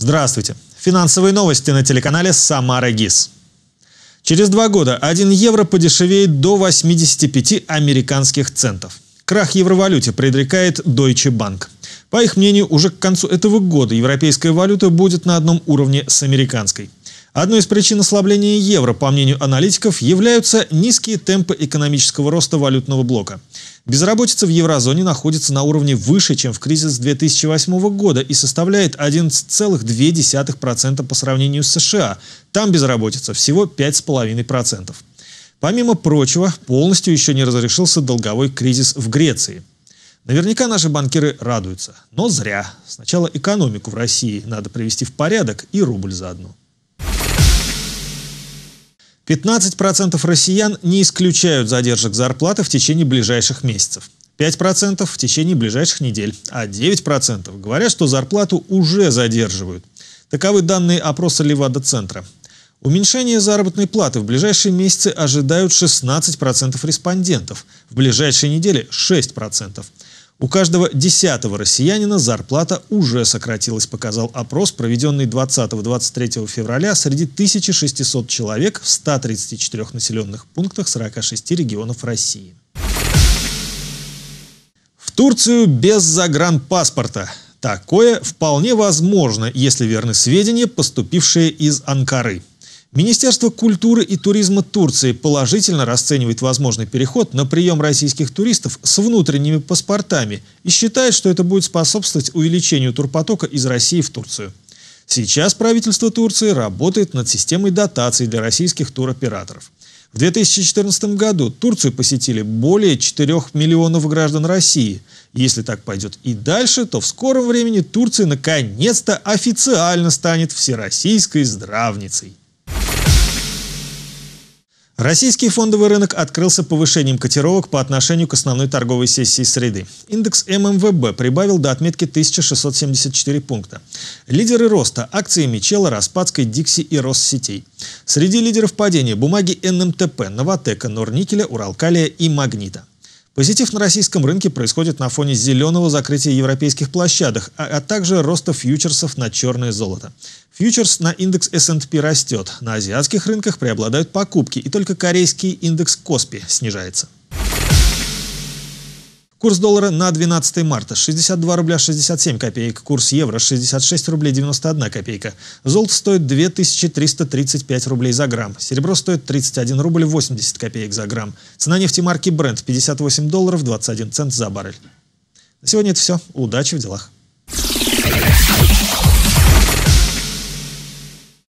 Здравствуйте. Финансовые новости на телеканале «Самара ГИС». Через два года 1 евро подешевеет до 85 американских центов. Крах евровалюте предрекает Deutsche Bank. По их мнению, уже к концу этого года европейская валюта будет на одном уровне с американской. Одной из причин ослабления евро, по мнению аналитиков, являются низкие темпы экономического роста валютного блока. Безработица в еврозоне находится на уровне выше, чем в кризис 2008 года и составляет 11,2% по сравнению с США. Там безработица всего 5,5%. Помимо прочего, полностью еще не разрешился долговой кризис в Греции. Наверняка наши банкиры радуются. Но зря. Сначала экономику в России надо привести в порядок и рубль заодно. 15% россиян не исключают задержек зарплаты в течение ближайших месяцев. 5% в течение ближайших недель, а 9% говорят, что зарплату уже задерживают. Таковы данные опроса Левада-центра. Уменьшение заработной платы в ближайшие месяцы ожидают 16% респондентов, в ближайшие недели 6%. У каждого десятого россиянина зарплата уже сократилась, показал опрос, проведенный 20-23 февраля среди 1600 человек в 134 населенных пунктах 46 регионов России. В Турцию без загранпаспорта. Такое вполне возможно, если верны сведения, поступившие из Анкары. Министерство культуры и туризма Турции положительно расценивает возможный переход на прием российских туристов с внутренними паспортами и считает, что это будет способствовать увеличению турпотока из России в Турцию. Сейчас правительство Турции работает над системой дотаций для российских туроператоров. В 2014 году Турцию посетили более 4 миллионов граждан России. Если так пойдет и дальше, то в скором времени Турция наконец-то официально станет всероссийской здравницей. Российский фондовый рынок открылся повышением котировок по отношению к основной торговой сессии среды. Индекс ММВБ прибавил до отметки 1674 пункта. Лидеры роста – акции Мичела, Распадской, Дикси и Россетей. Среди лидеров падения – бумаги НМТП, Новотека, Норникеля, Уралкалия и Магнита. Позитив на российском рынке происходит на фоне зеленого закрытия европейских площадок, а, а также роста фьючерсов на черное золото. Фьючерс на индекс S&P растет, на азиатских рынках преобладают покупки, и только корейский индекс Коспи снижается. Курс доллара на 12 марта 62 рубля 67 копеек, курс евро 66 рублей 91 копейка. Золото стоит 2335 рублей за грамм, серебро стоит 31 рубль 80 копеек за грамм. Цена нефти марки Brent 58 долларов 21 цент за баррель. На сегодня это все. Удачи в делах!